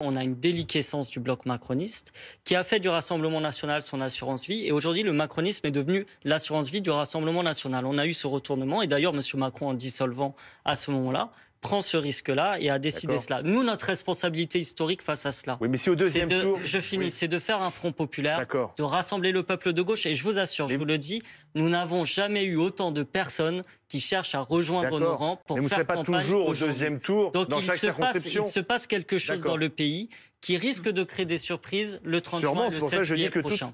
On a une déliquescence du bloc macroniste qui a fait du Rassemblement national son assurance vie. Et aujourd'hui, le macronisme est devenu l'assurance vie du Rassemblement national. On a eu ce retournement. Et d'ailleurs, M. Macron, en dissolvant à ce moment-là, prend ce risque-là et a décidé cela. Nous, notre responsabilité historique face à cela. Oui, mais si au deuxième tour, je finis, c'est de faire un front populaire, de rassembler le peuple de gauche. Et je vous assure, je vous le dis, nous n'avons jamais eu autant de personnes qui cherchent à rejoindre nos rangs pour mais faire pas toujours au deuxième tour. Donc dans il, chaque se passe, il se passe quelque chose dans le pays qui risque de créer des surprises le 30 juin le 7 juillet prochain.